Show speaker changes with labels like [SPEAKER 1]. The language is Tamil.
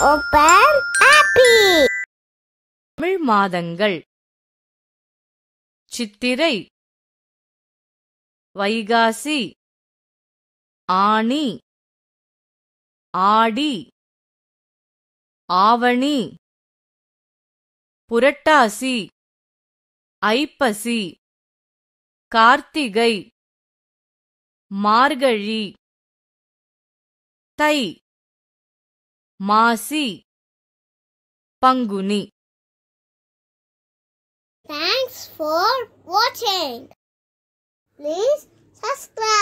[SPEAKER 1] தமிழ் மாதங்கள் சித்திரை வைகாசி ஆணி ஆடி ஆவணி புரட்டாசி ஐப்பசி கார்த்திகை மார்கழி தை Masi Panguni Thanks for watching. Please subscribe.